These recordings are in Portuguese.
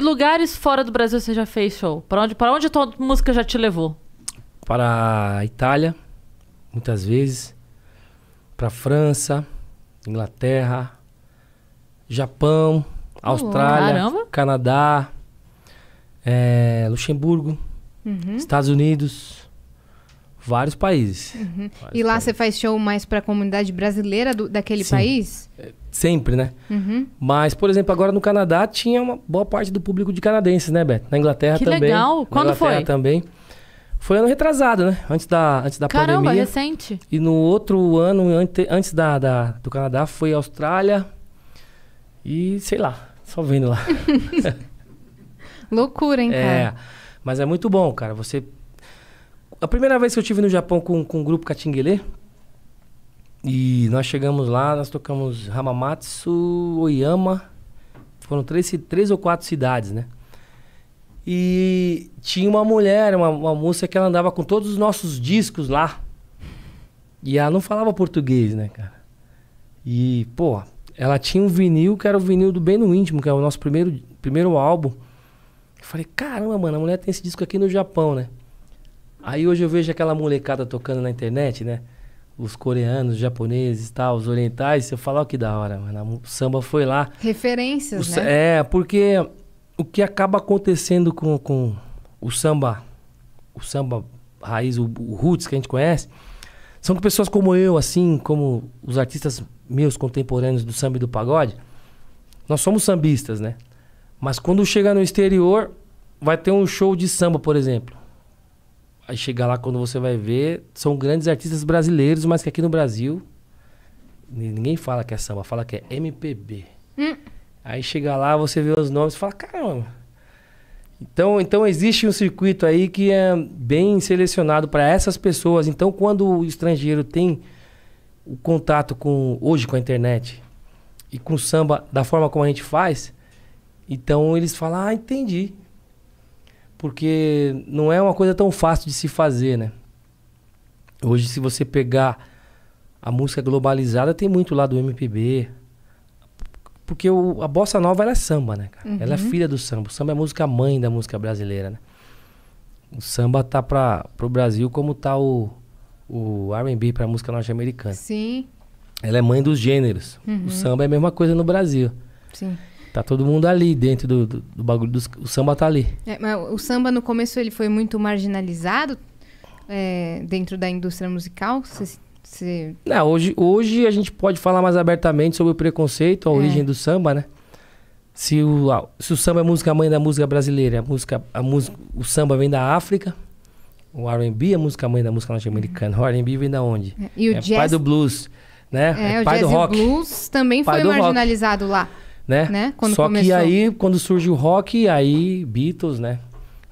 Que lugares fora do Brasil você já fez show? Para onde, onde a tua música já te levou? Para a Itália, muitas vezes. Para a França, Inglaterra, Japão, Austrália, Caramba. Canadá, é, Luxemburgo, uhum. Estados Unidos, vários países. Uhum. Vários e lá países. você faz show mais para a comunidade brasileira do, daquele Sim. país? É, sempre, né? Uhum. Mas, por exemplo, agora no Canadá tinha uma boa parte do público de canadenses, né, Beto? Na Inglaterra que também. Que legal! Quando na Inglaterra foi? também. Foi ano retrasado, né? Antes da, antes da Caramba, pandemia. Caramba, recente. E no outro ano, ante, antes da, da, do Canadá, foi Austrália e sei lá, só vendo lá. Loucura, hein, cara? É, mas é muito bom, cara. Você... A primeira vez que eu tive no Japão com, com o grupo Catinguelê, e nós chegamos lá, nós tocamos Hamamatsu, Oyama. Foram três, três ou quatro cidades, né? E tinha uma mulher, uma, uma moça que ela andava com todos os nossos discos lá. E ela não falava português, né, cara? E, pô, ela tinha um vinil que era o vinil do Bem no Íntimo, que é o nosso primeiro, primeiro álbum. Eu falei, caramba, mano, a mulher tem esse disco aqui no Japão, né? Aí hoje eu vejo aquela molecada tocando na internet, né? os coreanos, os japoneses, tal, os orientais, eu falo, oh, que da hora, mano. O samba foi lá. Referências, o, né? É, porque o que acaba acontecendo com, com o samba, o samba raiz, o, o roots que a gente conhece, são que pessoas como eu, assim, como os artistas meus contemporâneos do samba e do pagode, nós somos sambistas, né? Mas quando chega no exterior, vai ter um show de samba, por exemplo. Aí chegar lá, quando você vai ver, são grandes artistas brasileiros, mas que aqui no Brasil ninguém fala que é samba, fala que é MPB. Hum. Aí chega lá, você vê os nomes e fala, caramba. Então, então existe um circuito aí que é bem selecionado para essas pessoas. Então, quando o estrangeiro tem o contato com hoje com a internet e com o samba da forma como a gente faz, então eles falam, ah, entendi porque não é uma coisa tão fácil de se fazer, né? Hoje, se você pegar a música globalizada, tem muito lá do MPB. Porque o, a bossa nova ela é samba, né, cara? Uhum. Ela é uhum. filha do samba. O samba é a música mãe da música brasileira, né? O samba tá para o Brasil como tá o, o R&B para música norte-americana. Sim. Ela é mãe dos gêneros. Uhum. O samba é a mesma coisa no Brasil. Sim. Tá todo mundo ali dentro do, do, do bagulho. Do, o samba tá ali. É, o samba no começo ele foi muito marginalizado é, dentro da indústria musical. Cê, cê... Não, hoje, hoje a gente pode falar mais abertamente sobre o preconceito, a é. origem do samba, né? Se o, se o samba é música mãe da música brasileira, a música, a música, o samba vem da África. O R&B é música mãe da música norte-americana. O R&B vem da onde? É, e o é jazz... pai do blues, né? É, é pai do rock. blues também pai foi marginalizado rock. lá né? né? Quando Só começou. que aí, quando surge o rock, aí Beatles, né?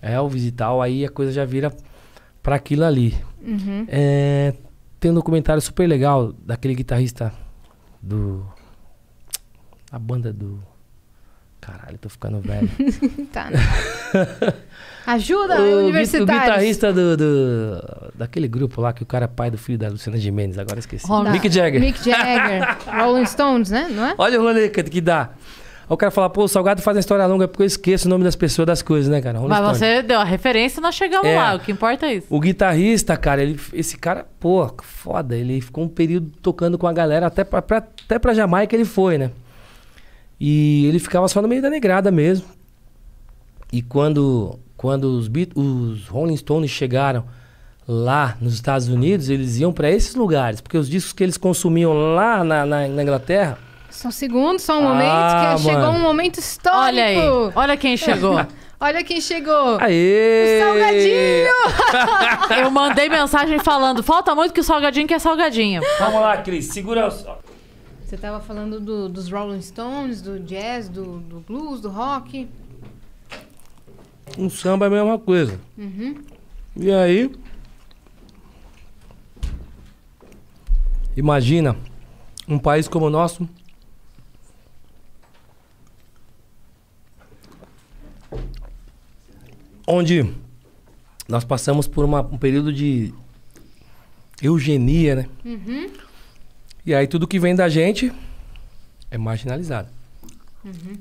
Elvis e tal, aí a coisa já vira para aquilo ali. Uhum. É, tem um documentário super legal daquele guitarrista do. A banda do. Caralho, tô ficando velho. tá. Né? Ajuda, o universitário. O guitarrista do, do, daquele grupo lá, que o cara é pai do filho da Luciana Jimenez, agora esqueci. Mick Jagger. Mick Jagger. Rolling Stones, né? Não é? Olha o rolê que dá. o cara fala, pô, o Salgado faz uma história longa porque eu esqueço o nome das pessoas, das coisas, né, cara? Rolling Mas você deu a referência nós chegamos é. lá, o que importa é isso. O guitarrista, cara, ele, esse cara, pô, foda, ele ficou um período tocando com a galera, até pra, pra até pra Jamaica ele foi, né? E ele ficava só no meio da negrada mesmo. E quando, quando os, beat os Rolling Stones chegaram lá nos Estados Unidos, eles iam para esses lugares, porque os discos que eles consumiam lá na, na, na Inglaterra. São segundos, só um momento, que ah, mano. chegou um momento histórico. Olha aí, olha quem chegou. Olha quem chegou! Aê! O Salgadinho! Eu mandei mensagem falando: falta muito que o Salgadinho quer é Salgadinho. Vamos lá, Cris, segura o. Você estava falando do, dos Rolling Stones, do jazz, do, do, blues, do rock. Um samba é a mesma coisa. Uhum. E aí. Imagina um país como o nosso. Onde nós passamos por uma, um período de eugenia, né? Uhum e aí tudo que vem da gente é marginalizado. Uhum.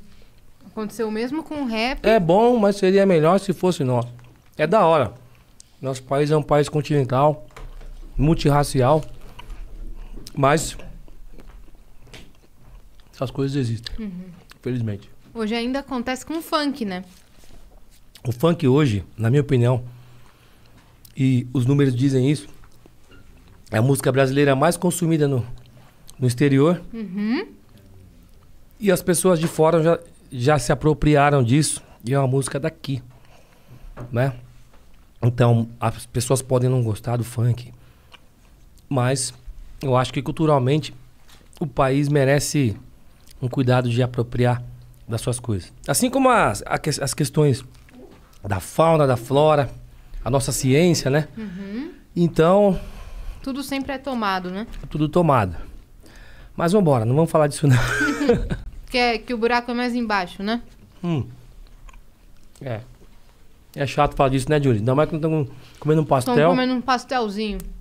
Aconteceu o mesmo com o rap. É bom, mas seria melhor se fosse nós. É da hora. Nosso país é um país continental, multirracial, mas essas coisas existem, uhum. felizmente. Hoje ainda acontece com o funk, né? O funk hoje, na minha opinião, e os números dizem isso, é a música brasileira mais consumida no, no exterior. Uhum. E as pessoas de fora já, já se apropriaram disso e é uma música daqui, né? Então, as pessoas podem não gostar do funk, mas eu acho que culturalmente o país merece um cuidado de apropriar das suas coisas. Assim como as, as questões da fauna, da flora, a nossa ciência, né? Uhum. Então. Tudo sempre é tomado, né? Tudo tomado. Mas vamos embora, não vamos falar disso não. que, é, que o buraco é mais embaixo, né? Hum. É. É chato falar disso, né, Júlio? Ainda mais que não estamos comendo um pastel. Estamos comendo um pastelzinho.